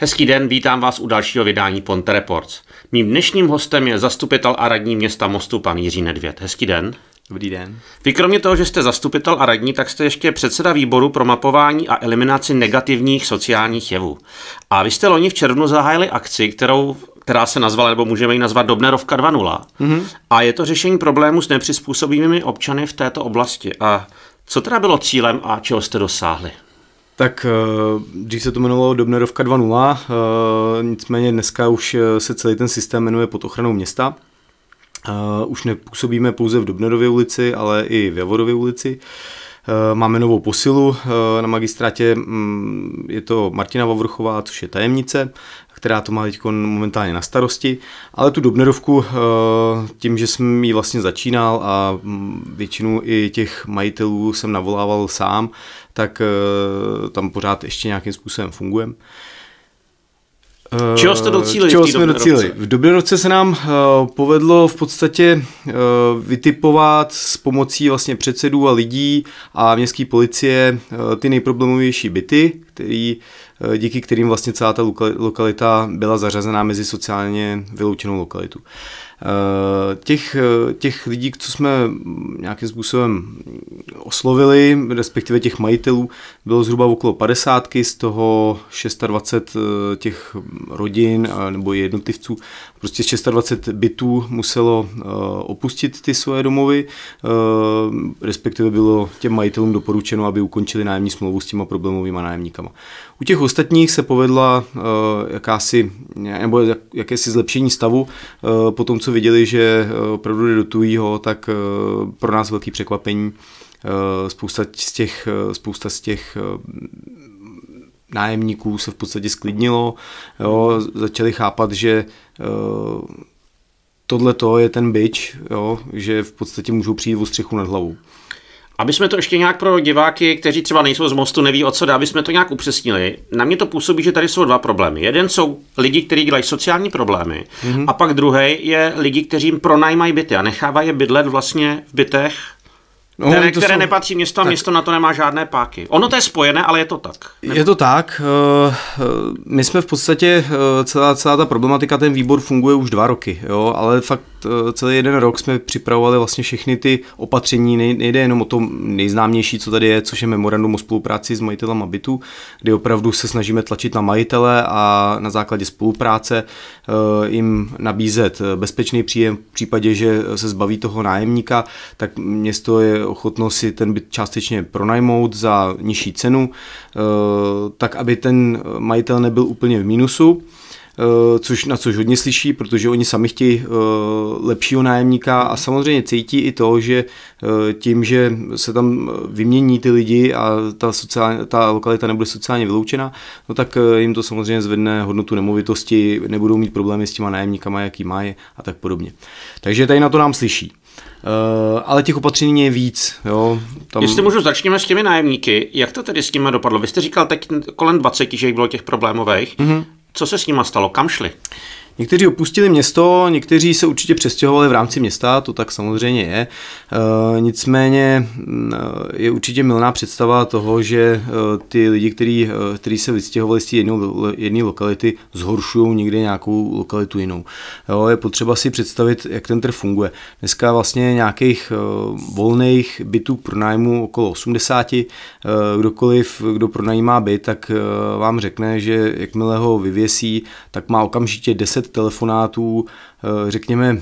Hezký den, vítám vás u dalšího vydání Ponte Reports. Mým dnešním hostem je zastupitel a radní města Mostu, pan Jiří Nedvěd. Hezký den. Dobrý den. Vy kromě toho, že jste zastupitel a radní, tak jste ještě předseda výboru pro mapování a eliminaci negativních sociálních jevů. A vy jste loni v červnu zahájili akci, kterou která se nazvala, nebo můžeme ji nazvat Dobnerovka 2.0. Mm-hmm. A je to řešení problému s nepřizpůsobivými občany v této oblasti. A co teda bylo cílem a čeho jste dosáhli? Tak eh, dřív se to jmenovalo Dobnerovka 2.0, eh, nicméně dneska už eh, se celý ten systém jmenuje pod ochranou města. Už nepůsobíme pouze v Dobnerově ulici, ale i v Javorově ulici. Máme novou posilu na magistrátě, mm, je to Martina Vavrchová, což je tajemnice, která to má teď momentálně na starosti, ale tu Dubnerovku eh, tím, že jsem ji vlastně začínal a mm, většinu i těch majitelů jsem navolával sám, tak eh, tam pořád ještě nějakým způsobem fungujeme. Čeho jste docílili? Eh, čeho jsme docílili? V roce se nám povedlo v podstatě vytipovat s pomocí vlastně předsedů a lidí a městské policie ty nejproblemovější byty, které Eh, díky kterým vlastně celá ta lokalita byla zařazená mezi sociálně vyloučenou lokalitu. Eh, těch, eh, těch lidí, co jsme nějakým způsobem oslovili, respektive těch majitelů, bylo zhruba okolo 50, z toho 26 eh, těch rodin nebo jednotlivců, prostě 26 bytů muselo opustit ty svoje domovy, respektive bylo těm majitelům doporučeno, aby ukončili nájemní smlouvu s těma problémovými nájemníkama. U těch ostatních se povedla jakási, nebo jakési zlepšení stavu po tom, co viděli, že eh, opravdu jde do tujího, tak eh, pro nás velký překvapení. Eh, spousta z těch, spousta z těch nájemníků se v podstatě sklidnilo, jo, začali chápat, že tohle to je ten byč, jo, že v podstatě můžou přijít o střechu nad hlavou. Aby jsme to ještě nějak pro diváky, kteří třeba nejsou z mostu, neví o co dá, aby jsme to nějak upřesnili. Na mě to působí, že tady jsou dva problémy. Jeden jsou lidi, kteří dělají sociální problémy, mm-hmm. a pak druhý je lidi, kteří jim pronajímají byty a nechávají bydlet vlastně v bytech No, které, to které jsou... nepatří město a tak... město na to nemá žádné páky. Ono to je spojené, ale je to tak. Nebo... Je to tak. Eh, eh, my jsme v podstatě, eh, celá, celá ta problematika, ten výbor funguje už dva roky, jo, ale fakt Eh, celý jeden rok jsme připravovali vlastně všechny ty opatření, nejde jenom o to nejznámější, co tady je, což je memorandum o spolupráci s majitelem bytu kde opravdu se snažíme tlačit na majitele a na základě spolupráce eh, jim nabízet bezpečný příjem v případě, že se zbaví toho nájemníka, tak město je ochotno si ten byt částečně pronajmout za nižší cenu, eh, tak aby ten majitel nebyl úplně v mínusu. Eh, což, na což hodně slyší, protože oni sami chtějí eh, lepšího nájemníka a mhm. samozřejmě cítí i to, že eh, tím, že se tam vymění ty lidi a ta, sociální, ta lokalita nebude sociálně vyloučena, no tak jim to samozřejmě zvedne hodnotu nemovitosti, nebudou mít problémy s těma nájemníkama, jaký mají a tak podobně. Takže tady na to nám slyší. Uh, ale těch opatření je víc. Jo, tam... Jestli můžu, začněme s těmi nájemníky. Jak to tedy s nimi dopadlo? Vy jste říkal teď kolem 20, že jich bylo těch problémových. Mm-hmm. Co se s nima stalo? Kam šli? Někteří opustili město, někteří se určitě přestěhovali v rámci města, to tak samozřejmě je. E, nicméně mm, eh, je určitě milná představa toho, že eh, ty lidi, kteří se vystěhovali z té jedné lokality, zhoršují někde nějakou lokalitu jinou. Jo, je potřeba si představit, jak ten trh funguje. Dneska vlastně nějakých volných bytů pro nájmu okolo 80. Kdokoliv, kdo pronajímá byt, tak vám řekne, že jakmile ho vyvěsí, tak má okamžitě 10 10 telefonátů, eh, řekněme,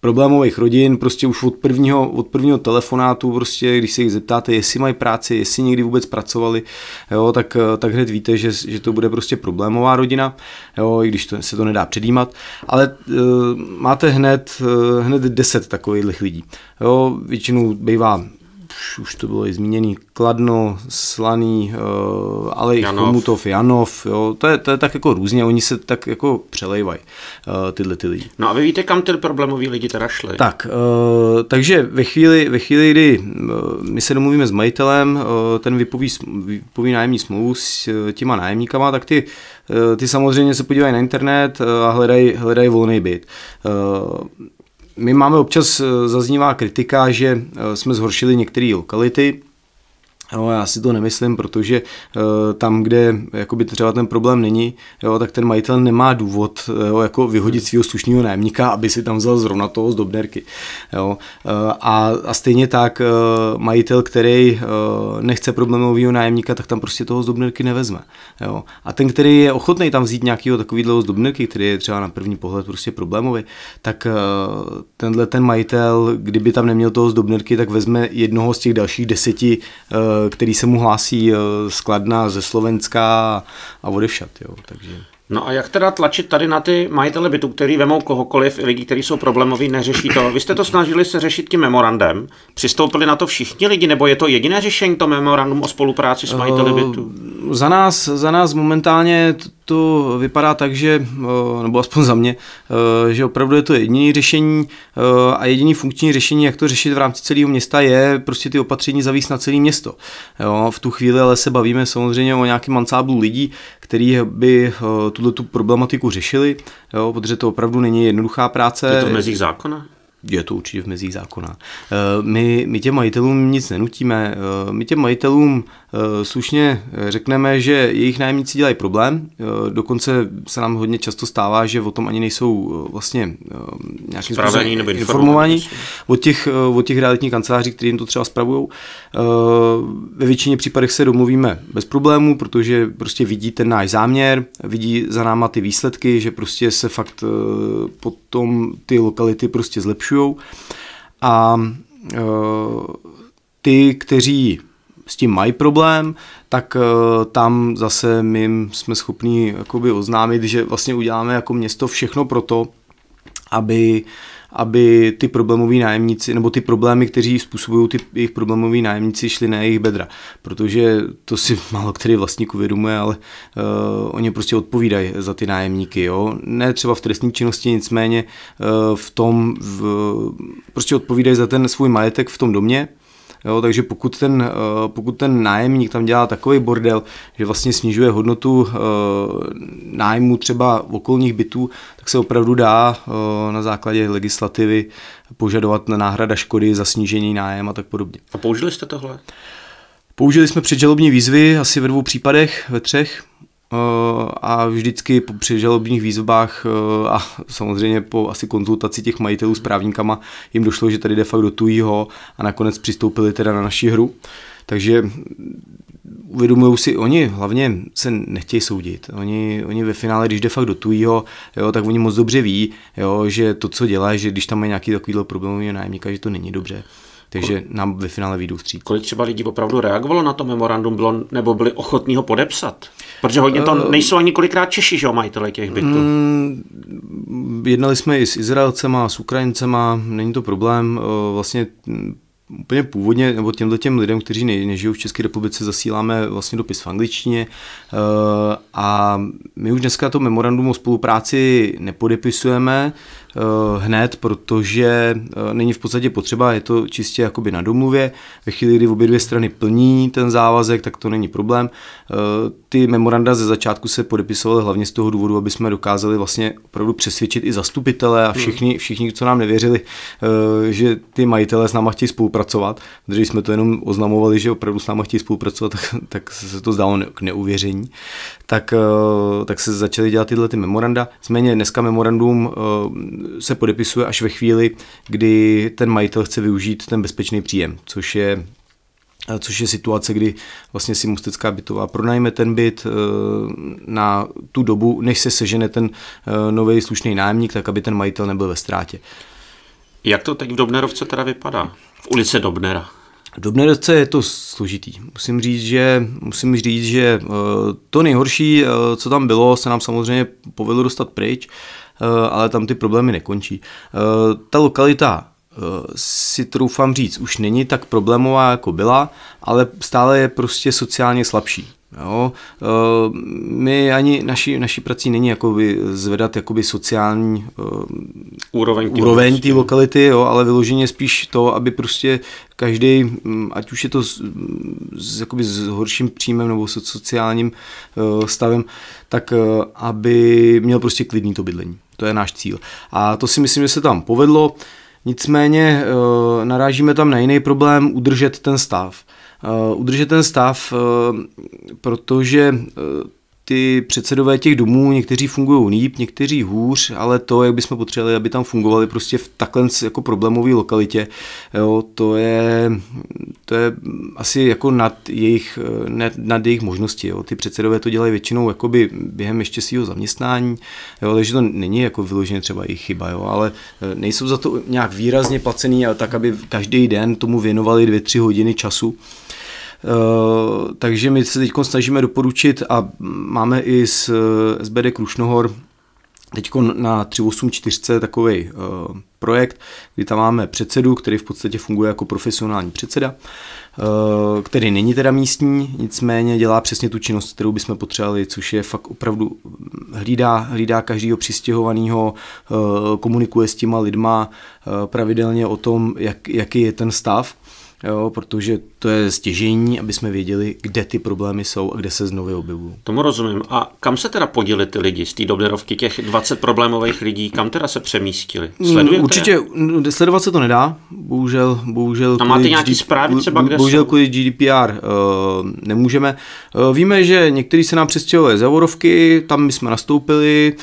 problémových rodin, prostě už od prvního, od prvního telefonátu, prostě, když se jich zeptáte, jestli mají práci, jestli někdy vůbec pracovali, jo, tak, eh, tak hned víte, že, že to bude prostě problémová rodina, jo, i když to, se to nedá předjímat, ale e, máte hned, e, hned 10 takových lidí. Jo, většinou bývá už to bylo i zmíněný, Kladno, Slaný, eh, ale i Janov. Chomutov, Janov, jo, to je, to je tak jako různě, oni se tak jako přelejvají, eh, tyhle ty lidi. No a vy víte, kam ty problémoví lidi teda šli? Tak, eh, takže ve chvíli, ve chvíli, kdy my se domluvíme s majitelem, ten vypoví, vypoví nájemní smlouvu s těma nájemníkama, tak ty, ty samozřejmě se podívají na internet a hledají, hledají volný byt. My máme občas eh, zaznívá kritika, že eh, jsme zhoršili některé lokality, Jo, no, já si to nemyslím, protože e, tam, kde jakoby třeba ten problém není, jo, tak ten majitel nemá důvod eh, jo, jako vyhodit svého slušného nájemníka, aby si tam vzal zrovna toho z dobnerky. Jo. E, a, a stejně tak e, majitel, který nechce problémového nájemníka, tak tam prostě toho z dobnerky nevezme. Jo. A ten, který je ochotný tam vzít nějakého takového z dobnerky, který je třeba na první pohled prostě problémový, tak tenhle ten majitel, kdyby tam neměl toho z dobnerky, tak vezme jednoho z těch dalších deseti který se mu hlásí z eh, Kladna, ze Slovenska a odevšat. Jo. Takže... No a jak teda tlačit tady na ty majitele bytu, který vemou kohokoliv, i lidi, kteří jsou problémoví, neřeší to? Vy jste to snažili se řešit tím memorandem. Přistoupili na to všichni lidi, nebo je to jediné řešení, to memorandum o spolupráci s majiteli eh, bytu? Uh, za nás, za nás momentálně to vypadá tak, že, eh, nebo aspoň za mě, eh, že opravdu je to jediné řešení eh, a jediný funkční řešení, jak to řešit v rámci celého města, je prostě ty opatření zavíst na celé město. Jo, v tu chvíli ale se bavíme samozřejmě o nějakém ansáblu lidí, který by tuto tu problematiku řešili, jo, protože to opravdu není jednoduchá práce. Je to v mezích zákona? je to určitě v mezích zákona. Eh, my, my těm majitelům nic nenutíme. Eh, my těm majitelům eh, slušně řekneme, že jejich nájemníci dělají problém. Dokonce se nám hodně často stává, že o tom ani nejsou vlastně nějakým způsobem informovaní od těch, od těch realitních kanceláří, jim to třeba spravují. Ve většině případech se domluvíme bez problémů, protože prostě vidí ten náš záměr, vidí za náma ty výsledky, že prostě se fakt potom ty lokality prostě zlepšují zvyšují. A e, ty, kteří s tím mají problém, tak e, tam zase my jsme schopni jakoby oznámit, že vlastně uděláme jako město všechno pro to, aby uh, aby ty problémoví nájemníci, nebo ty problémy, kteří způsobují ty jejich problémoví nájemníci, šli na jejich bedra. Protože to si málo který vlastník uvědomuje, ale uh, oni prostě odpovídají za ty nájemníky. Jo? Ne třeba v trestní činnosti, nicméně uh, v tom v, prostě odpovídají za ten svůj majetek v tom domě, Jo, takže pokud ten, eh, pokud ten nájemník tam dělá takový bordel, že vlastně snižuje hodnotu eh, nájmu třeba okolních bytů, tak se opravdu dá eh, na základě legislativy požadovat na náhrada škody za snížení nájem a tak podobně. A použili jste tohle? Použili jsme předžalobní výzvy asi ve dvou případech, ve třech. Eh, a vždycky po přežalobních výzvách eh, a samozřejmě po asi konzultaci těch majitelů s mhm. právníkama jim došlo, že tady de facto tujího a nakonec přistoupili teda na naši hru. Takže mm, uvědomují si, oni hlavně se nechtějí soudit. Oni, oni ve finále, když de facto dotujího, jo, tak oni moc dobře ví, jo, že to, co dělá, že když tam mají nějaký takovýhle je nájemníka, že to není dobře takže nám ve finále vyjdou vstříc. Kolik třeba lidí opravdu reagovalo na to memorandum, bylo, nebo byli ochotní ho podepsat? Protože hodně to uh, nejsou ani kolikrát Češi, že jo, majitele těch bytů. Um, jednali jsme i s Izraelcema, s Ukrajincema, není to problém. Eh, vlastně mm, úplně původně, nebo těmhle těm lidem, kteří ne, nežijou v České republice, zasíláme vlastně dopis v angličtině eh, a my už dneska to memorandum o spolupráci nepodepisujeme, Eh, hned, protože eh, není v podstatě potřeba, je to čistě jakoby na domluvě. Ve chvíli, kdy obě dvě strany plní ten závazek, tak to není problém. Eh, ty memoranda ze začátku se podepisovaly hlavně z toho důvodu, aby jsme dokázali vlastně opravdu přesvědčit i zastupitele a hmm. všichni, všichni co nám nevěřili, že ty majitelé s náma chtějí spolupracovat, Když jsme to jenom oznamovali, že opravdu s náma chtějí spolupracovat, tak, tak se to zdálo k neuvěření. Tak, tak se začaly dělat tyhle ty memoranda. Nicméně dneska memorandum se podepisuje až ve chvíli, kdy ten majitel chce využít ten bezpečný příjem, což je eh, což je situace, kdy vlastně si Mostecká bytová pronajme ten byt eh, na tu dobu, než se sežene ten eh, nový slušný nájemník, tak aby ten majitel nebyl ve ztrátě. Jak to teď v Dobnerovce teda vypadá? V ulici Dobnera. V Dobnerovce je to složitý. Musím říct, že, musím říct, že to nejhorší, co tam bylo, se nám samozřejmě povedlo dostat pryč. Eh, ale tam ty problémy nekončí. Eh, ta lokalita eh, si troufám říct, už není tak problémová, jako byla, ale stále je prostě sociálně slabší. Jo? My ani naší, naší prací není jakoby zvedat jakoby sociální úroveň, úroveň té lokality, jo? ale vyloženě spíš to, aby prostě každý, hm, ať už je to s, s, jakoby s horším příjmem nebo sociálním stavem, tak aby měl prostě klidný to bydlení. To je náš cíl. A to si myslím, že se tam povedlo. Nicméně eh, narážíme tam na jiný problém udržet ten stav. Eh, udržet ten stav, eh, protože ty předsedové těch domů, někteří fungují líp, někteří hůř, ale to, jak bychom potřebovali, aby tam fungovali prostě v takhle jako problémové lokalitě, jo, to, je, to je asi jako nad jejich, eh, nad, nad jejich možnosti. Jo. Ty předsedové to dělají většinou jakoby během ještě svého zaměstnání, jo, takže to není jako vyloženě třeba jejich chyba, jo, ale eh, nejsou za to nějak výrazně placený, ale tak, aby každý den tomu věnovali dvě, tři hodiny času. Eh, takže my se teď snažíme doporučit a máme i z eh, SBD Krušnohor teď na 384 takový eh, projekt, kdy tam máme předsedu, který v podstatě funguje jako profesionální předseda, který není teda místní, nicméně dělá přesně tu činnost, kterou bychom potřebovali, což je fakt opravdu hm, hlídá, hlídá každého přistěhovaného, komunikuje s těma lidma pravidelně o tom, jak, jaký je ten stav, Jo, protože to je stěžení, aby jsme věděli, kde ty problémy jsou a kde se znovu objevují. Tomu rozumím. A kam se teda podělili ty lidi z té doblerovky, těch 20 problémových lidí, kam teda se přemístili? Mm, Sledujete Určitě, je? sledovat se to nedá, bohužel. bohužel a máte nějaký GD... zprávy třeba, kde Bohužel kvůli GDPR uh, eh, nemůžeme. Uh, víme, že některý se nám přestěhovali z Vorovky, tam my jsme nastoupili,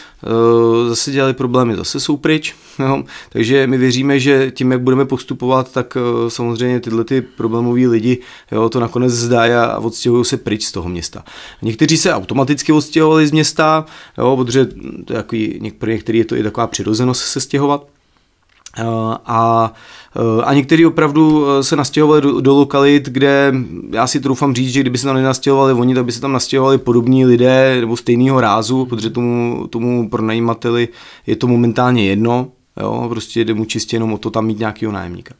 uh, zase dělali problémy, zase jsou pryč. No, Takže my věříme, že tím, jak budeme postupovat, tak uh, samozřejmě tyhle ty problémové lidi lidi jo, to nakonec zdají a odstěhují se pryč z toho města. Někteří se automaticky odstěhovali z města, jo, protože to je takový, pro některý je to i taková přirozenost se stěhovat. Eh, a, eh, a někteří opravdu eh, se nastěhovali do, do lokalit, kde já si troufám říct, že kdyby se tam nenastěhovali oni, tak by se tam nastěhovali podobní lidé nebo stejného rázu, protože tomu, tomu pronajímateli je to momentálně jedno, jo, prostě jde mu čistě jenom o to tam mít nějakého nájemníka.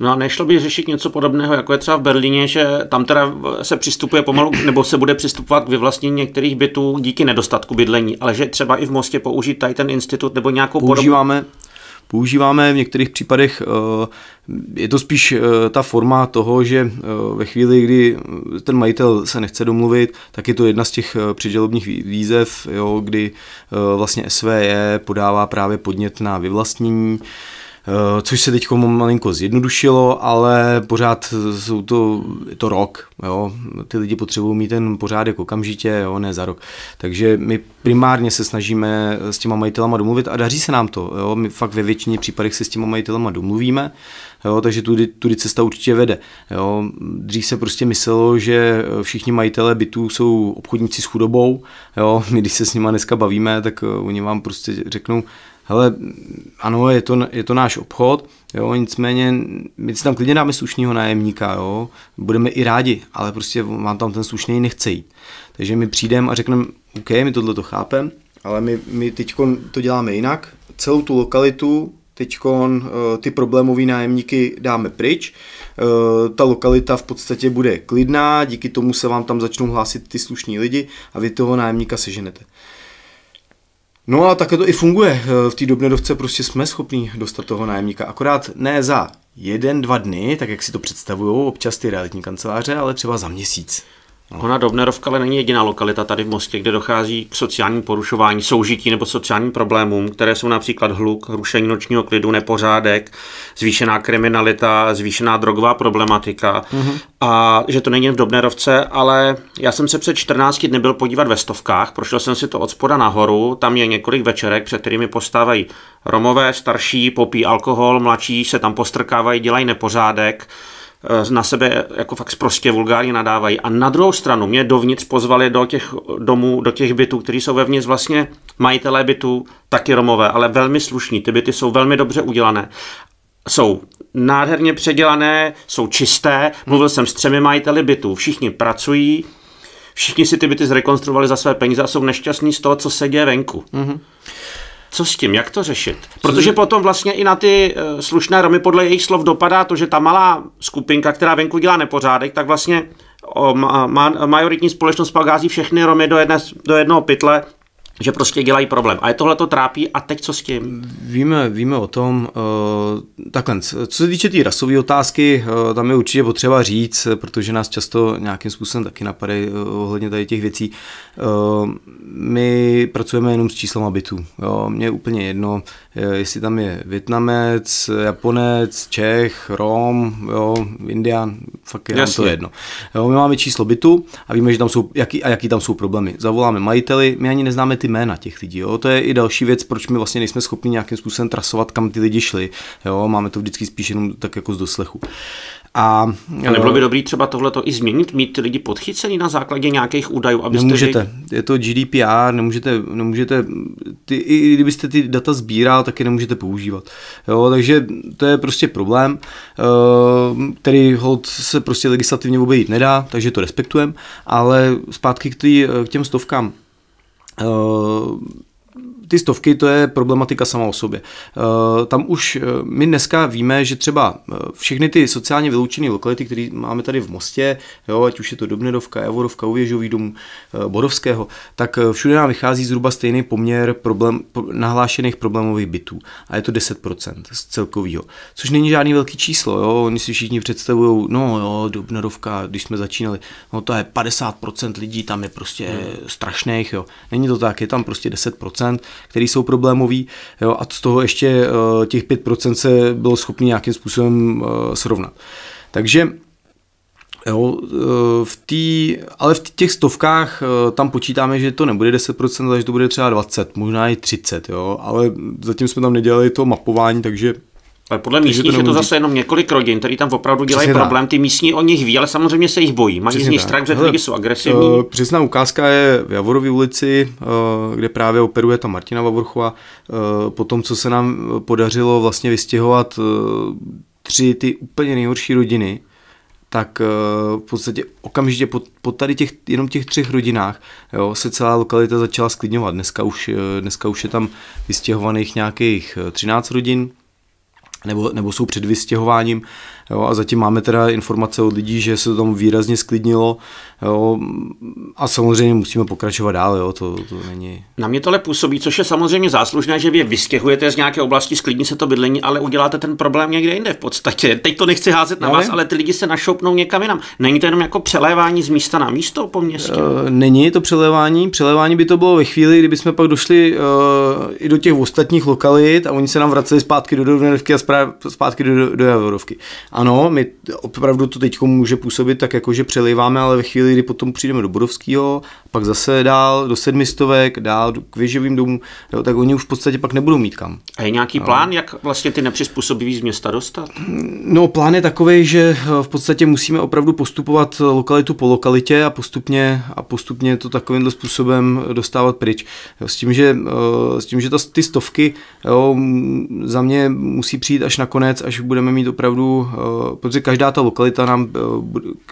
No a nešlo by řešit něco podobného, jako je třeba v Berlíně, že tam teda se přistupuje pomalu, nebo se bude přistupovat k vyvlastnění některých bytů díky nedostatku bydlení, ale že třeba i v Mostě použít tady ten institut nebo nějakou Používáme, podobu používáme. V některých případech eh, je to spíš eh, ta forma toho, že eh, ve chvíli, kdy ten majitel se nechce domluvit, tak je to jedna z těch přidělobních výzev, jo, kdy vlastně SVE podává právě podnět na vyvlastnění. Eh, což se teď malinko zjednodušilo, ale pořád jsou to, je to rok, jo. ty lidi potřebují mít ten pořádek okamžitě, jo, ne za rok. Takže my primárně se snažíme s těma majitelama domluvit a daří se nám to, jo. my fakt ve většině případech se s těma majitelama domluvíme, Jo, takže tudy, tudy cesta určitě vede. Jo. Dřív se prostě myslelo, že všichni majitelé bytů jsou obchodníci s chudobou. Jo. My když se s nima dneska bavíme, tak oni vám prostě řeknou, hele, ano, je to, je to náš obchod, jo, nicméně my si tam klidně dáme slušného nájemníka, jo, budeme i rádi, ale prostě vám tam ten slušný nechce jít. Takže my přijdeme a řekneme, OK, my tohle to chápeme, ale my, my teď to děláme jinak, celou tu lokalitu teď eh, ty problémové nájemníky dáme pryč. Eh, ta lokalita v podstatě bude klidná, díky tomu se vám tam začnou hlásit ty slušní lidi a vy toho nájemníka seženete. No a také to i funguje. Eh, v té dobnedovce prostě jsme schopni dostat toho nájemníka, akorát ne za jeden, dva dny, tak jak si to představují občas ty realitní kanceláře, ale třeba za měsíc. No. Ona Dobnerovka ale není jediná lokalita tady v Mostě, kde dochází k sociálním porušování, soužití nebo sociálním problémům, které jsou například hluk, rušení nočního klidu, nepořádek, zvýšená kriminalita, zvýšená drogová problematika. Mm-hmm. A že to není jen v Dobnerovce, ale já jsem se před 14 dny byl podívat ve stovkách, prošel jsem si to od spoda nahoru, tam je několik večerek, před kterými postávají Romové, starší popí alkohol, mladší se tam postrkávají, dělají nepořádek. Eh, na sebe jako fakt prostě vulgárně nadávají. A na druhou stranu mě dovnitř pozvali do těch domů, do těch bytů, které jsou vevnitř vlastně majitelé bytů, taky Romové, ale velmi slušní. Ty byty jsou velmi dobře udělané. Jsou nádherně předělané, jsou čisté. Hmm. Mluvil jsem s třemi majiteli bytů, všichni pracují, všichni si ty byty zrekonstruovali za své peníze a jsou nešťastní z toho, co se děje venku. Mm-hmm co s tím, jak to řešit? Protože potom vlastně i na ty eh, slušné Romy podle jejich slov dopadá to, že ta malá skupinka, která venku dělá nepořádek, tak vlastně majoritní společnost pak hází všechny Romy do, jedné, do jednoho pytle že prostě dělají problém. A je tohle to trápí a teď co s tím? Víme, víme o tom, eh, takhle, co se týče té tý rasové otázky, eh, tam je určitě potřeba říct, protože nás často nějakým způsobem taky napadají eh, ohledně tady těch věcí. my pracujeme jenom s číslama bytů. Jo, mně je úplně jedno, jestli tam je Větnamec, Japonec, Čech, Rom, jo, Indian, fakt je to jedno. Jo, my máme číslo bytu a víme, že tam jsou, jaký, a jaký tam jsou problémy. Zavoláme majiteli, my ani neznáme ty jména těch lidí. Jo? To je i další věc, proč my vlastně nejsme schopni nějakým způsobem trasovat, kam ty lidi šli. Jo? Máme to vždycky spíš jenom tak jako z doslechu. A, a nebylo eh, by dobré třeba tohle i změnit, mít ty lidi podchycený na základě nějakých údajů, abyste... Nemůžete, řek... je to GDPR, nemůžete, nemůžete ty, i kdybyste ty data sbíral, tak je nemůžete používat. Jo, takže to je prostě problém, eh, který hold se prostě legislativně obejít nedá, takže to respektujeme, ale zpátky k, tý, k těm stovkám. Um. ty stovky, to je problematika sama o sobě. Eh, tam už eh, my dneska víme, že třeba eh, všechny ty sociálně vyloučené lokality, které máme tady v Mostě, jo, ať už je to Dobnedovka, Javorovka, Uvěžový dům, Bodovského, tak všude nám vychází zhruba stejný poměr problém, nahlášených problémových bytů. A je to 10% z celkového. Což není žádný velký číslo, jo. Oni si všichni představují, no jo, Dobnedovka, když jsme začínali, no to je 50% lidí, tam je prostě hmm. strašných, jo. Není to tak, je tam prostě 10% které jsou problémové a z toho ještě eh, těch 5% se bylo schopný nějakým způsobem eh, srovnat. Takže Jo, eh, v tý, ale v těch stovkách tam počítáme, že to nebude 10%, ale že to bude třeba 20, možná i 30, jo, ale zatím jsme tam nedělali to mapování, takže ale podle Takže že to je to zase jenom několik rodin, který tam opravdu dělají Přesně problém. Ty místní o nich ví, ale samozřejmě se jich bojí. Mají Přesně z nich strach, že lidi jsou agresivní. Uh, přesná ukázka je v Javorově ulici, uh, kde právě operuje ta Martina Vavorchova. Uh, eh, po tom, co se nám podařilo vlastně vystěhovat uh, tři ty úplně nejhorší rodiny, tak uh, v podstatě okamžitě po, po tady těch, jenom těch třech rodinách jo, se celá lokalita začala sklidňovat. Dneska už, dneska už je tam vystěhovaných nějakých 13 rodin, nebo, nebo jsou před vystěhováním Jo, a zatím máme teda informace od lidí, že se to tam výrazně sklidnilo. Jo, a samozřejmě musíme pokračovat dál, jo, to, to není. Na mě tohle působí, což je samozřejmě záslužné, že vy vystěhujete z nějaké oblasti, sklidní se to bydlení, ale uděláte ten problém někde jinde v podstatě. Teď to nechci házet na no, vás, ale ty lidi se našoupnou někam jinam. Není to jenom jako přelévání z místa na místo po městě? Uh, není to přelévání. Přelévání by to bylo ve chvíli, kdyby jsme pak došli uh, i do těch ostatních lokalit a oni se nám vraceli zpátky do Dovnerovky a zpátky do, do Javorovky. Ano, my opravdu to teď může působit tak, jako že přeliváme, ale ve chvíli, kdy potom přijdeme do Budovského, pak zase dál do sedmistovek, dál k věživým domům, jo, tak oni už v podstatě pak nebudou mít kam. A je nějaký no. plán, jak vlastně ty nepřizpůsobivý z města dostat? No, plán je takový, že eh, v podstatě musíme opravdu postupovat eh, lokalitu po lokalitě a postupně, a postupně to takovýmhle způsobem eh, dostávat pryč. Jo, s tím, že, s tím, že ta, ty stovky jo, za mě musí přijít až nakonec, až budeme mít opravdu Eh, protože každá ta lokalita nám,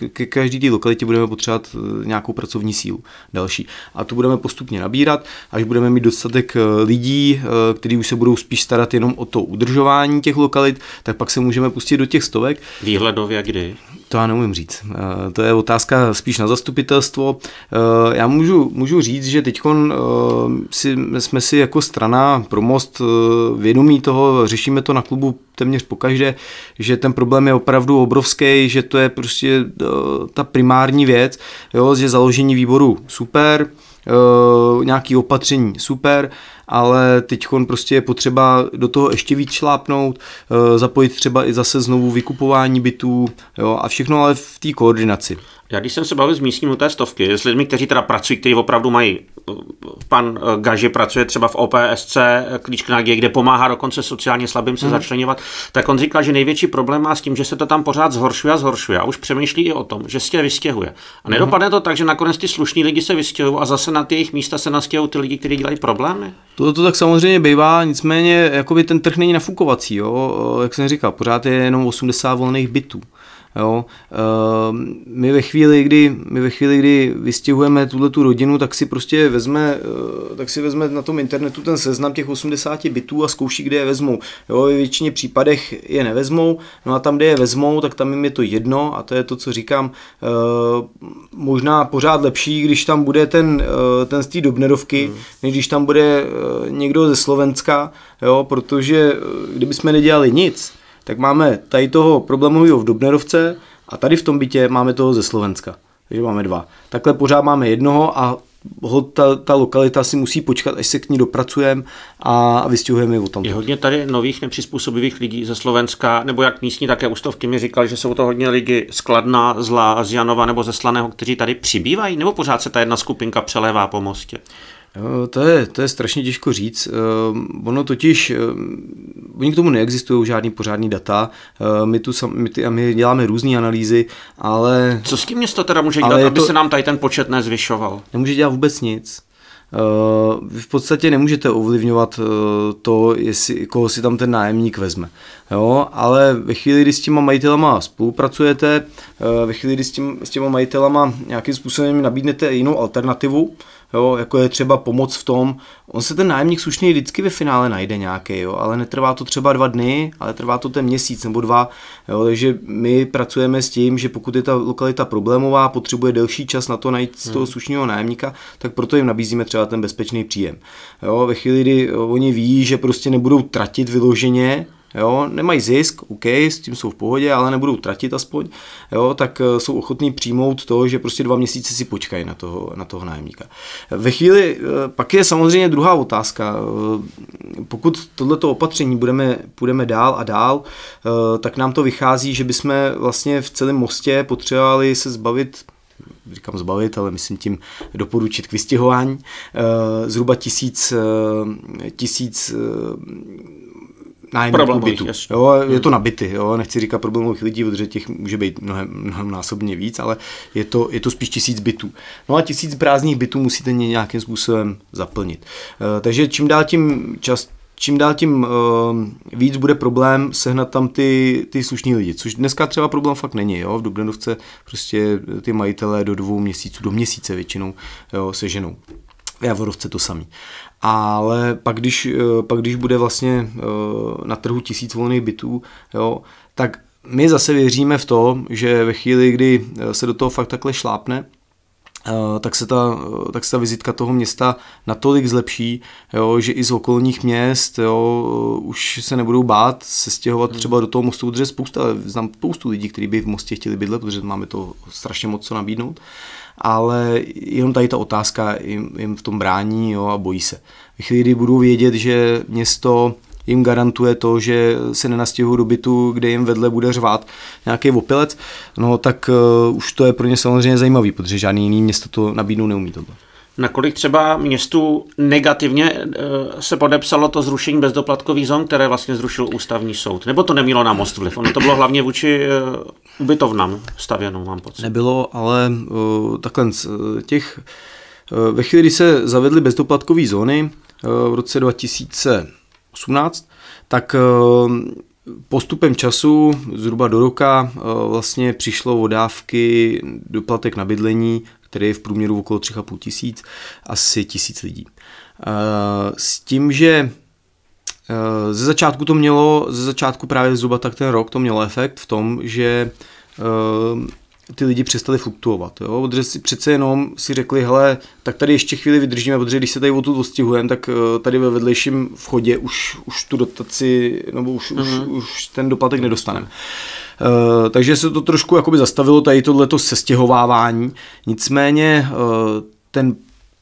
eh, ke každý té lokalitě budeme potřebovat eh, nějakou pracovní sílu další. A tu budeme postupně nabírat, až budeme mít dostatek lidí, kteří už se budou spíš starat jenom o to udržování těch lokalit, tak pak se můžeme pustit do těch stovek. Výhledově kdy? To já neumím říct. Eh, to je otázka spíš na zastupitelstvo. Eh, já můžu, můžu říct, že teď eh, jsme si jako strana pro most vědomí toho, řešíme to na klubu téměř pokaždé, že ten problém je opravdu obrovský, že to je prostě ta primární věc, jo, že založení výboru super, uh, nějaký opatření, super, ale teď prostě je potřeba do toho ještě víc šlápnout, uh, zapojit třeba i zase znovu vykupování bytů jo, a všechno ale v té koordinaci. Já když jsem se bavil s místním u té stovky, s lidmi, kteří teda pracují, kteří opravdu mají pan eh, Gaži pracuje třeba v OPSC klíčk na G, kde pomáhá dokonce sociálně slabým se hmm. začlenovat, tak on říkal, že největší problém má s tím, že se to tam pořád zhoršuje a zhoršuje a už přemýšlí i o tom, že se tě vystěhuje. A mhm. nedopadne to tak, že nakonec ty slušní lidi se vystěhují a zase na ty jejich místa se nastěhují ty lidi, kteří dělají problémy? To, to tak samozřejmě bývá, nicméně jakoby ten trh není nafukovací, jo? jak jsem říkal, pořád je jenom 80 volných bytů. Jo. Ehm, my, ve chvíli, kdy, my ve chvíli, kdy vystěhujeme tuhle tu rodinu, tak si prostě vezme, eh, tak si vezme na tom internetu ten seznam těch 80 bytů a zkouší, kde je vezmou. Jo, ve většině případech je nevezmou, no a tam, kde je vezmou, tak tam jim je to jedno a to je to, co říkám, ehm, možná pořád lepší, když tam bude ten, eh, ten z té Dobnerovky, hmm. než když tam bude eh, někdo ze Slovenska, jo, protože kdybychom nedělali nic, tak máme tady toho problémového v Dubnerovce a tady v tom bytě máme toho ze Slovenska. Takže máme dva. Takhle pořád máme jednoho a ho ta, ta lokalita si musí počkat, až se k ní dopracujeme a vystěhujeme ji tom. Je hodně tady nových nepřizpůsobivých lidí ze Slovenska, nebo jak místní také ústovky mi říkali, že jsou to hodně lidi z Kladna, z, z Janova nebo ze Slaného, kteří tady přibývají, nebo pořád se ta jedna skupinka přelévá po mostě? To je, to je strašně těžko říct. Eh, ono totiž, eh, oni k tomu neexistují žádný pořádný data. Eh, my, tu, my, ty, my děláme různé analýzy, ale... Co s tím město teda může dělat, aby to... se nám tady ten počet nezvyšoval? Nemůže dělat vůbec nic. Vy v podstatě nemůžete ovlivňovat to, jestli, koho si tam ten nájemník vezme. Jo, ale ve chvíli, kdy s těma majitelama spolupracujete, ve chvíli, kdy s, tím, s těma majitelama nějakým způsobem nabídnete jinou alternativu, jo, jako je třeba pomoc v tom, on se ten nájemník slušný vždycky ve finále najde nějaký, jo, ale netrvá to třeba dva dny, ale trvá to ten měsíc nebo dva, jo, takže my pracujeme s tím, že pokud je ta lokalita problémová, potřebuje delší čas na to najít z toho hmm. slušného nájemníka, tak proto jim nabízíme třeba ten bezpečný příjem. Jo, ve chvíli, kdy oni ví, že prostě nebudou tratit vyloženě, jo, nemají zisk, OK, s tím jsou v pohodě, ale nebudou tratit aspoň, jo, tak eh, jsou ochotní přijmout to, že prostě dva měsíce si počkají na toho, na toho nájemníka. Ve chvíli, eh, pak je samozřejmě druhá otázka, eh, pokud tohleto opatření budeme, půjdeme dál a dál, tak nám to vychází, že bychom vlastně v celém mostě potřebovali se zbavit říkám zbavit, ale myslím tím doporučit k vystěhování, zhruba tisíc, tisíc nájemníků bytů. Jo, je hmm. to nabity, jo, nechci říkat problémových lidí, protože těch může být mnohem, mnohem násobně víc, ale je to, je to spíš tisíc bytů. No a tisíc prázdných bytů musíte nějakým způsobem zaplnit. Eh, takže čím dál tím čas, čím dál tím uh, víc bude problém sehnat tam ty, ty slušní lidi, což dneska třeba problém fakt není, jo, v Dublinovce prostě ty majitelé do dvou měsíců, do měsíce většinou, jo, seženou. Javorovce to samý. Ale pak když, eh, pak když bude vlastně eh, na trhu tisíc volných bytů, jo, tak my zase věříme v to, že ve chvíli, kdy eh, se do toho fakt takhle šlápne, Eh, tak se, ta, tak se ta vizitka toho města natolik zlepší, jo, že i z okolních měst jo, eh, už se nebudou bát se stěhovat hmm. třeba do toho mostu, protože spousta, znám spoustu lidí, kteří by v mostě chtěli bydlet, protože máme to strašně moc co nabídnout, ale jenom tady ta otázka jim, jim v tom brání jo, a bojí se. V chvíli, kdy budou vědět, že město jim garantuje to, že se nenastěhují do bytu, kde jim vedle bude řvát nějaký opilec, no tak uh, už to je pro ně samozřejmě zajímavý, protože žádný jiný město to nabídnout neumí tohle. Nakolik třeba městu negativně eh, se podepsalo to zrušení bezdoplatkových zón, které vlastně zrušil ústavní soud? Nebo to nemělo na most vliv? Ono to bylo hlavně vůči eh, ubytovnám stavěnou, mám pocit. Nebylo, ale takhle těch... Ve chvíli, kdy se zavedly bezdoplatkové zóny v roce 2000 18, tak eh, Postupem času, zhruba do roka, eh, vlastně přišlo o dávky doplatek na bydlení, který je v průměru okolo 3,5 tisíc, asi tisíc lidí. Eh, s tím, že ze začátku to mělo, ze začátku právě zhruba tak ten rok to mělo efekt v tom, že ty lidi přestali fluktuovat, jo? protože si přece jenom si řekli, hele, tak tady ještě chvíli vydržíme, protože když se tady tu dostihujeme, tak eh, tady ve vedlejším vchodě už, už tu dotaci, nebo už, mm-hmm. už, mhm. už ten doplatek nedostaneme. Uh, takže se to trošku jakoby zastavilo tady tohleto sestěhovávání, nicméně uh, ten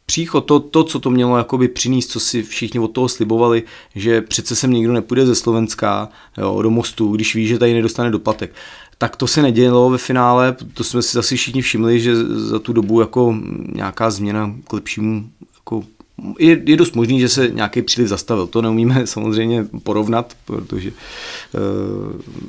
příchod, to, to, co to mělo jakoby přinést, co si všichni od toho slibovali, že přece sem nikdo nepůjde ze Slovenska jo, do mostu, když ví, že tady nedostane doplatek tak to se nedělo ve finále, to jsme si zase všichni všimli, že za tu dobu jako nějaká změna k lepšímu jako je, je dost možný, že se nějaký příliv zastavil. To neumíme samozřejmě porovnat, protože e,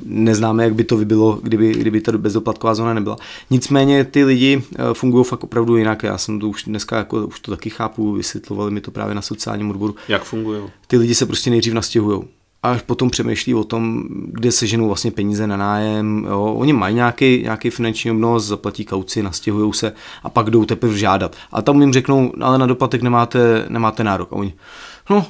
neznáme, jak by to bylo, kdyby, kdyby ta bezdoplatková zóna nebyla. Nicméně ty lidi eh, fungují fakt opravdu jinak. Já jsem to už dneska jako, už to taky chápu, vysvětlovali mi to právě na sociálním odboru. Jak fungují? Ty lidi se prostě nejdřív nastěhují a potom přemýšlí o tom, kde se ženou vlastně peníze na nájem. Jo. Oni mají nějaký, nějaký finanční obnos, zaplatí kauci, nastěhují se a pak jdou teprve žádat. A tam jim řeknou, ale na doplatek nemáte, nemáte nárok. A oni, no,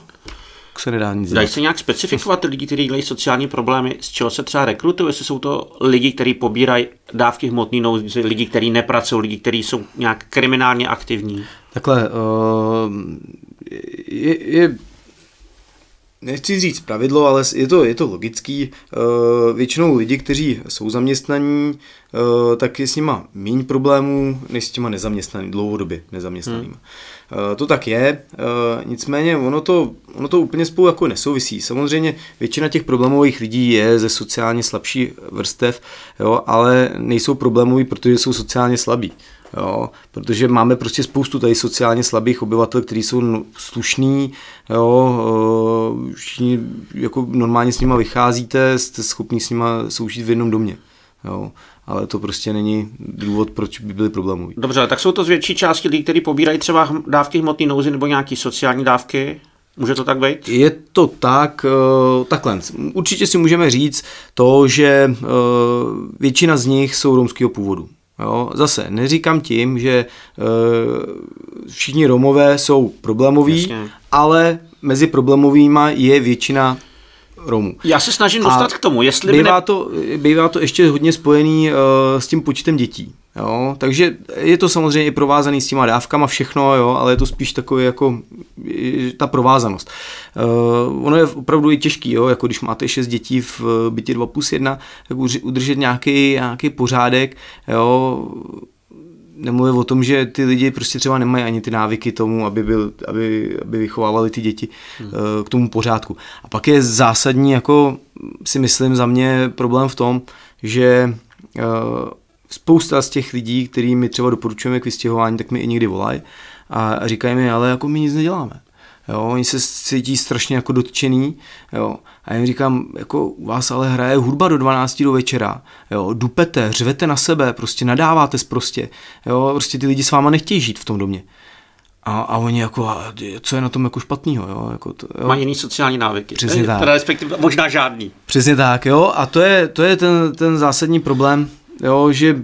se nedá nic Dají se nějak specifikovat lidi, kteří dělají sociální problémy, z čeho se třeba rekrutují, jestli jsou to lidi, kteří pobírají dávky hmotný nouzy, lidi, kteří nepracují, lidi, kteří jsou nějak kriminálně aktivní? Takhle, uh, je, je nechci říct pravidlo, ale je to, je to logický. Eh, většinou lidi, kteří jsou zaměstnaní, eh, tak je s nima méně problémů, než s těma nezaměstnaný, dlouhodobě nezaměstnaným. Hmm. Eh, to tak je, nicméně ono to, ono to úplně spolu jako nesouvisí. Samozřejmě většina těch problémových lidí je ze sociálně slabší vrstev, jo, ale nejsou problémoví, protože jsou sociálně slabí. Jo, protože máme prostě spoustu tady sociálně slabých obyvatel, kteří jsou slušní, jo, eh, všichni jako normálně s nima vycházíte, jste schopni s nima soužít v jednom domě. Jo ale to prostě není důvod, proč by byly problémové. Dobře, tak jsou to z větší části lidí, kteří pobírají třeba hm- dávky hmotné nouzy nebo nějaké sociální dávky? Může to tak být? Je to tak, eh, takhle. Určitě si můžeme říct to, že eh, většina z nich jsou romského původu. Jo, zase neříkám tím, že e, všichni Romové jsou problémoví, Jasně. ale mezi problémovými je většina Romů. Já se snažím dostat a k tomu, jestli bývá, ne... to, bývá to ještě hodně spojený uh, s tím počtem dětí. Jo? Takže je to samozřejmě i provázaný s těma dávkama všechno, jo? ale je to spíš takový jako ta provázanost. Uh, ono je opravdu i těžký, jo? jako když máte 6 dětí v eh, bytě 2 plus 1, tak udržet nějaký, nějaký pořádek, jo? nemluvím o tom, že ty lidi prostě třeba nemají ani ty návyky tomu, aby, byl, aby, aby vychovávali ty děti hmm. Eh, k tomu pořádku. A pak je zásadní, jako si myslím za mě, problém v tom, že eh, spousta z těch lidí, kterými třeba doporučujeme k vystěhování, tak mi i někdy volají a říkají mi, ale jako my nic neděláme. Jo, oni se cítí strašně jako dotčený. Jo. A já jim říkám, jako u vás ale hraje hudba do 12 do večera. Jo. Dupete, řvete na sebe, prostě nadáváte prostě. Jo. Prostě ty lidi s váma nechtějí žít v tom domě. A, a oni jako, a co je na tom jako špatného? jo? Jako to, jo? Má jiný sociální návyky. Přesně eh, tak. Teda respektive možná žádný. Přesně tak, jo. A to je, to je ten, ten zásadní problém, jo, že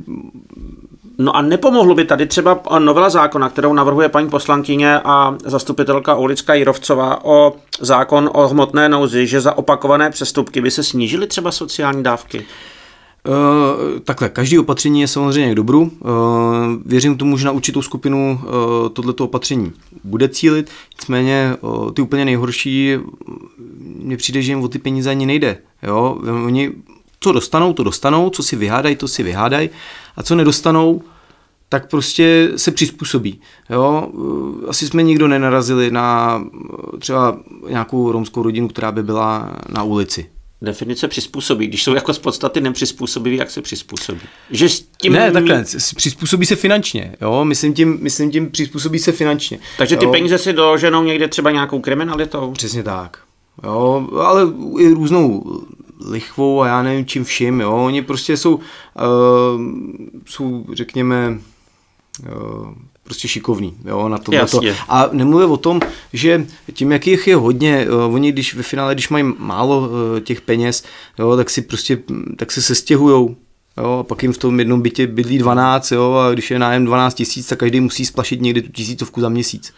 No a nepomohlo by tady třeba novela zákona, kterou navrhuje paní poslankyně a zastupitelka Ulická Jirovcová o zákon o hmotné nouzi, že za opakované přestupky by se snížily třeba sociální dávky? Eh, takhle, každý opatření je samozřejmě k dobru. Eh, věřím tomu, že na určitou skupinu eh, tohleto opatření bude cílit, nicméně ty úplně nejhorší, mně přijde, že jim o ty peníze ani nejde. Jo? Oni co dostanou, to dostanou, co si vyhádají, to si vyhádají a co nedostanou, tak prostě se přizpůsobí. Jo? Asi jsme nikdo nenarazili na třeba nějakou romskou rodinu, která by byla na ulici. Definice přizpůsobí, když jsou jako z podstaty nepřizpůsobiví, jak se přizpůsobí? Že s tím ne, takhle, přizpůsobí se finančně, jo, myslím tím, myslím tím přizpůsobí se finančně. Takže ty jo? peníze si doženou někde třeba nějakou kriminalitou? Přesně tak, jo, ale i různou lichvou a já nevím čím vším, jo. Oni prostě jsou, uh, jsou řekněme, uh, prostě šikovní jo, na to. Na to. A nemluvě o tom, že tím, jak jich je hodně, uh, oni když ve finále, když mají málo uh, těch peněz, jo, tak si prostě, tak si se stěhujou, Jo, a pak jim v tom jednom bytě bydlí 12, jo, a když je nájem 12 tisíc, tak každý musí splašit někdy tu tisícovku za měsíc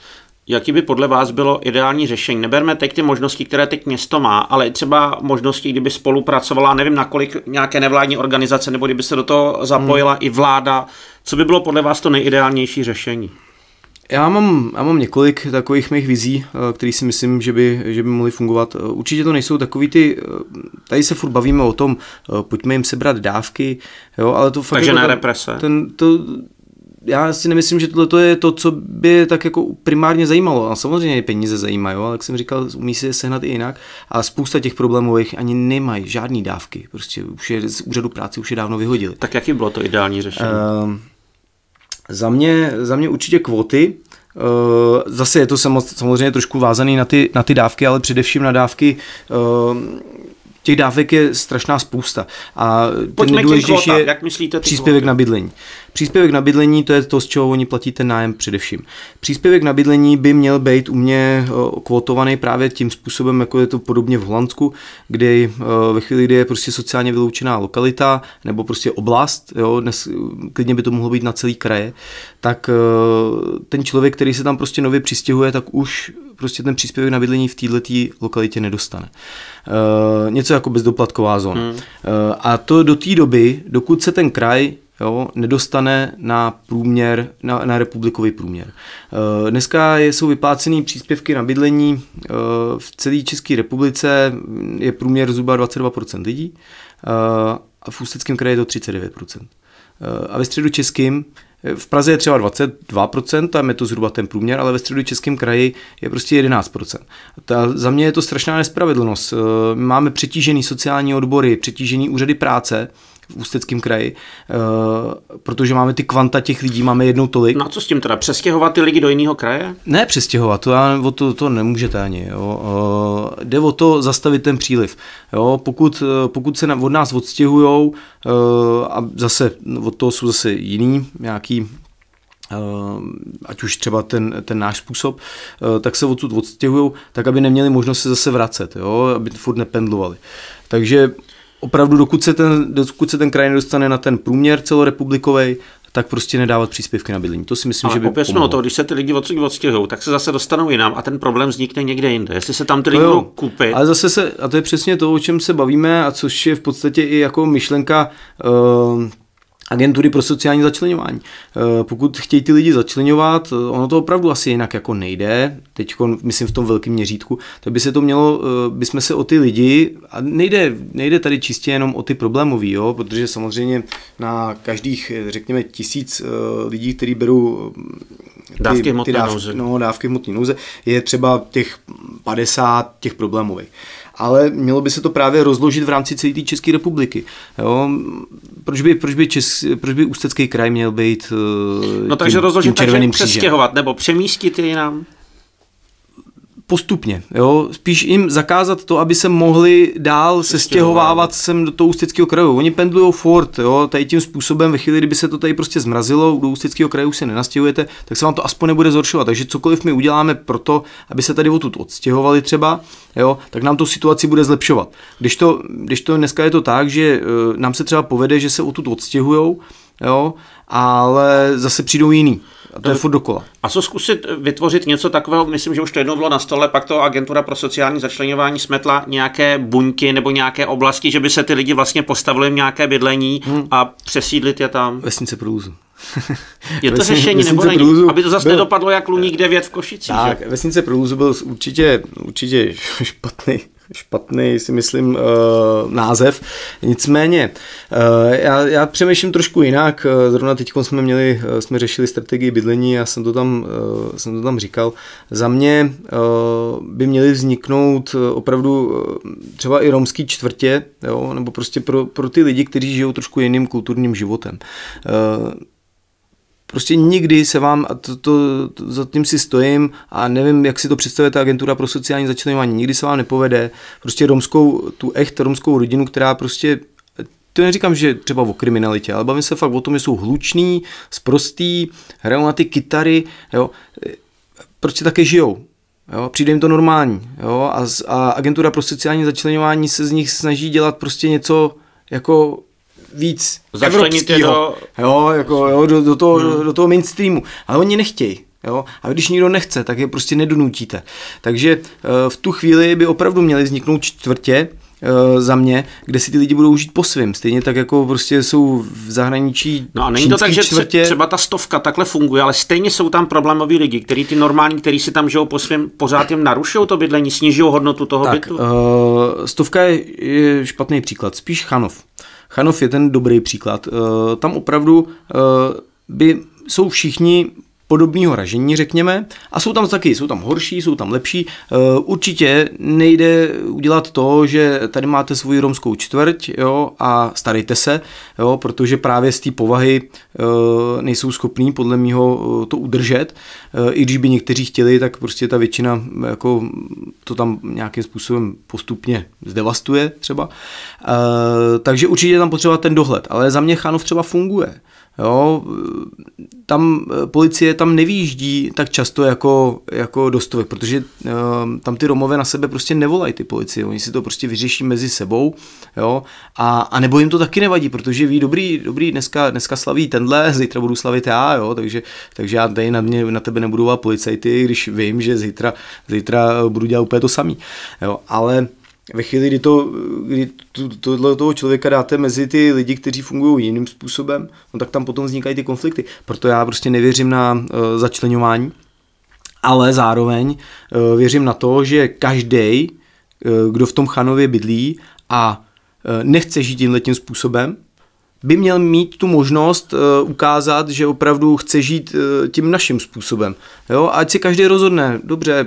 jaký by podle vás bylo ideální řešení. Neberme teď ty možnosti, které teď město má, ale i třeba možnosti, kdyby spolupracovala, nevím, nakolik nějaké nevládní organizace, nebo kdyby se do toho zapojila hmm. i vláda. Co by bylo podle vás to nejideálnější řešení? Já mám, já mám několik takových mých vizí, eh, které si myslím, že by, že by mohly fungovat. Eh, určitě to nejsou takový ty, eh, tady se furt bavíme o tom, pojďme jim sebrat dávky, jo, ale to fakt... Takže jako ne represe. Ten, to, já si nemyslím, že tohle je to, co by tak jako primárně zajímalo. A samozřejmě peníze zajímají, ale jak jsem říkal, umí si je sehnat i jinak. A spousta těch problémů jich ani nemají, žádné dávky. Prostě už je z úřadu práce už je dávno vyhodili. Tak jaký bylo to ideální řešení? Uh, za, mě, za mě určitě kvóty. Uh, zase je to samozřejmě trošku vázaný na ty, na ty dávky, ale především na dávky uh, těch dávek je strašná spousta. A Pojďme ten nejdůležitější je jak myslíte, příspěvek kvóty? na bydlení. Příspěvek na bydlení, to je to, z čeho oni platí ten nájem především. Příspěvek na bydlení by měl být u mě eh, kvotovaný právě tím způsobem, jako je to podobně v Holandsku, kdy eh, ve chvíli, kdy je prostě sociálně vyloučená lokalita nebo prostě oblast, jo, dnes, klidně by to mohlo být na celý kraje, tak eh, ten člověk, který se tam prostě nově přistěhuje, tak už prostě ten příspěvek na bydlení v této lokalitě nedostane. E, něco jako bezdoplatková zóna. Hmm. E, a to do té doby, dokud se ten kraj jo, nedostane na průměr, na, na republikový průměr. Eh, dneska jsou vyplácené příspěvky na bydlení eh, v celé České republice, mm, je průměr zhruba 22% lidí eh, a v Ústeckém kraji je to 39%. A ve středu českým v Praze je třeba 22%, tam je to zhruba ten průměr, ale ve středu českém kraji je prostě 11%. Ta, za mě je to strašná nespravedlnost. Máme přetížený sociální odbory, přetížený úřady práce v Ústeckém kraji, eh, protože máme ty kvanta těch lidí, máme jednou tolik. No a co s tím teda? Přestěhovat ty lidi do jiného kraje? Ne, přestěhovat, to, já, o to, to nemůžete ani. Jo. Eh, jde o to zastavit ten příliv. Jo. Pokud, eh, pokud se od nás odstěhujou, a zase od toho jsou zase jiný nějaký ať už třeba ten, ten náš způsob, tak se odsud odstěhují, tak aby neměli možnost se zase vracet, jo? aby furt nependlovali. Takže opravdu dokud se, ten, dokud se ten kraj nedostane na ten průměr celorepublikový, tak prostě nedávat příspěvky na bydlení. To si myslím, Ale že by opět no, pomohlo. to, když se ty lidi odsud odstěhují, tak se zase dostanou jinam a ten problém vznikne někde jinde. Jestli se tam ty lidi koupí. Ale zase se, a to je přesně to, o čem se bavíme a což je v podstatě i jako myšlenka uh, agentury pro sociální začlenování. Eh, pokud chtějí ty lidi začlenovat, eh, ono to opravdu asi jinak jako nejde, teď myslím v tom velkém měřítku, tak by se to mělo, eh, by jsme se o ty lidi, a nejde, nejde tady čistě jenom o ty problémový, jo, protože samozřejmě na každých, řekněme, tisíc lidí, kteří berou ty, dávky hmotné nouze. No, dávky hmotné nouze, je třeba těch 50 těch problémových ale mělo by se to právě rozložit v rámci celé té České republiky. Jo? Proč, by, proč, by Česk, proč by Ústecký kraj měl být uh, no, tím, takže rozložit, tím červeným takže křížem? nebo přemístit je nám? postupně. Jo? Spíš jim zakázat to, aby se mohli dál se stěhovávat sem do toho ústeckého kraju. Oni pendlují fort, jo? tady tím způsobem, ve chvíli, kdyby se to tady prostě zmrazilo, do ústeckého kraje už se nenastěhujete, tak se vám to aspoň nebude zhoršovat. Takže cokoliv my uděláme pro to, aby se tady odtud odstěhovali třeba, jo? tak nám tu situaci bude zlepšovat. Když to, když to dneska je to tak, že e, nám se třeba povede, že se odtud odstěhujou, jo? ale zase přijdou jiný. A to je furt dokola. A co zkusit vytvořit něco takového, myslím, že už to jednou bylo na stole, pak to agentura pro sociální začlenování smetla nějaké buňky nebo nějaké oblasti, že by se ty lidi vlastně postavili v nějaké bydlení hmm. a přesídlit je tam. Vesnice průzu. je to řešení nebo není? Průzu Aby to zase byl, nedopadlo jak Luník 9 v Košicích. Tak, že? vesnice průzu byl určitě, určitě špatný špatný, si myslím, eh, název. Nicméně, eh, já, já přemýšlím trošku jinak. Eh, zrovna teď jsme měli, jsme řešili strategii bydlení, já jsem to tam, jsem to tam říkal. Za mě by měly vzniknout opravdu třeba i romský čtvrtě, jo, nebo prostě pro, pro ty lidi, kteří žijou trošku jiným kulturním životem prostě nikdy se vám, a to, to, to, za tím si stojím a nevím, jak si to představuje ta agentura pro sociální začlenování, nikdy se vám nepovede prostě romskou, tu echt romskou rodinu, která prostě to neříkám, že třeba o kriminalitě, ale bavím se fakt o tom, že jsou hluční, sprostý, hrajou na ty kytary, jo. Proč prostě také žijou? Jo, přijde jim to normální. Jo, a, a agentura pro sociální začlenování se z nich snaží dělat prostě něco jako víc evropského, do... jo, jako, jo, do, do, toho, hmm. do, do toho mainstreamu. Ale oni nechtějí. Jo? A když nikdo nechce, tak je prostě nedonutíte. Takže eh, v tu chvíli by opravdu měly vzniknout čtvrtě, eh, za mě, kde si ty lidi budou žít po svým. Stejně tak, jako prostě jsou v zahraničí. No a není to tak, že čtvrtě. třeba ta stovka takhle funguje, ale stejně jsou tam problémoví lidi, který ty normální, který si tam žijou po svým, pořád jim narušují to bydlení, snižují hodnotu toho tak, bytu. Uh, stovka je, je špatný příklad, spíš Chanov. Uh, Chanov je ten dobrý příklad. Eh, tam opravdu eh, by jsou všichni podobného ražení, řekněme. A jsou tam taky, jsou tam horší, jsou tam lepší. Eh, určitě nejde udělat to, že tady máte svoji romskou čtvrť jo, a starejte se, jo, protože právě z té povahy eh, nejsou schopní podle mého eh, to udržet. I když by někteří chtěli, tak prostě ta většina jako to tam nějakým způsobem postupně zdevastuje třeba. Takže určitě je tam potřeba ten dohled, ale za mě Chánov třeba funguje. Jo, tam eh, policie tam nevýjíždí tak často jako, jako do stovek, protože uh, tam ty Romové na sebe prostě nevolají ty policie, oni si to prostě vyřeší mezi sebou, jo, a, a nebo jim to taky nevadí, protože ví, dobrý, dobrý dneska, dneska slaví tenhle, zítra budu slavit já, jo, takže, takže já tady na, mě, na tebe nebudu volat policajty, když vím, že zítra, zítra eh, budu dělat úplně to samý, jo, ale ve chvíli, kdy, to, kdy to, to, toho člověka dáte mezi ty lidi, kteří fungují jiným způsobem, no tak tam potom vznikají ty konflikty. Proto já prostě nevěřím na uh, eh, začlenování, ale zároveň uh, věřím na to, že každý, uh, eh, kdo v tom Chanově bydlí a uh, nechce žít tímhle tím způsobem, by měl mít tu možnost uh, ukázat, že opravdu chce žít uh, tím naším způsobem. Jo? Ať si každý rozhodne, dobře,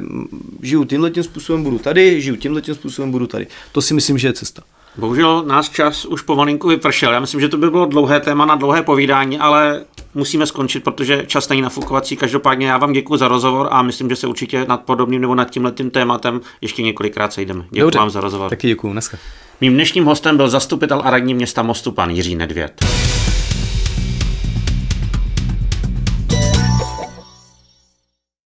žiju tímhle tím způsobem, budu tady, žiju tímhle tím způsobem, budu tady. To si myslím, že je cesta. Bohužel náš čas už pomalinku vypršel. Já myslím, že to by bylo dlouhé téma na dlouhé povídání, ale musíme skončit, protože čas není nafukovací. Každopádně já vám děkuji za rozhovor a myslím, že se určitě nad podobným nebo nad tímhle tématem ještě několikrát sejdeme. Děkuji vám za rozhovor. Taky děkuji. Dneska. Mým dnešním hostem byl zastupitel a radní města Mostu pan Jiří Nedvěd.